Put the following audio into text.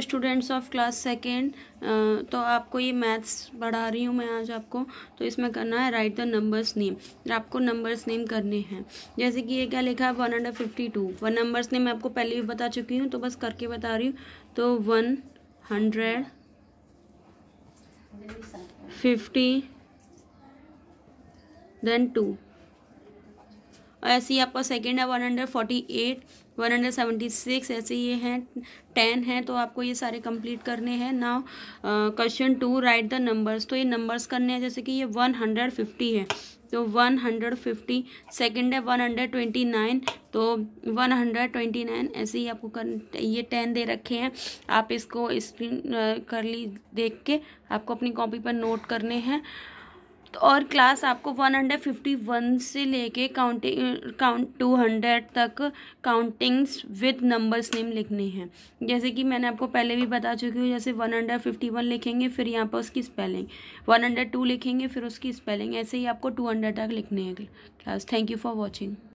students of class second तो आपको ये मैथ्स पढ़ा रही हूँ मैं आज आपको तो इसमें करना है राइट द नंबर्स नेम आपको नंबर्स नेम करने हैं जैसे कि ये क्या लिखा है one hundred fifty two one numbers name मैं आपको पहले भी बता चुकी हूँ तो बस करके बता रही हूँ तो one hundred fifty then two और ऐसे ही आपका सेकेंड है one hundred forty eight one hundred seventy six ऐसे ये हैं टेन हैं तो आपको ये सारे कंप्लीट करने हैं now question two write the numbers तो ये नंबर्स करने हैं जैसे कि ये वन हंड्रेड फिफ्टी है तो वन हंड्रेड फिफ्टी सेकेंड है वन हंड्रेड ट्वेंटी नाइन तो वन हंड्रेड ट्वेंटी नाइन ऐसे ही आपको कर ये टेन दे रखे हैं आप इसको स्क्रीन कर ली देख के आपको अपनी कॉपी पर नोट करने हैं तो और क्लास आपको 151 से लेके काउंटिंग काउंट हंड्रेड तक काउंटिंग्स विद नंबर्स नेम लिखने हैं जैसे कि मैंने आपको पहले भी बता चुकी हूँ जैसे 151 लिखेंगे फिर यहाँ पर उसकी स्पेलिंग 102 लिखेंगे फिर उसकी स्पेलिंग ऐसे ही आपको 200 तक लिखने हैं class thank you for watching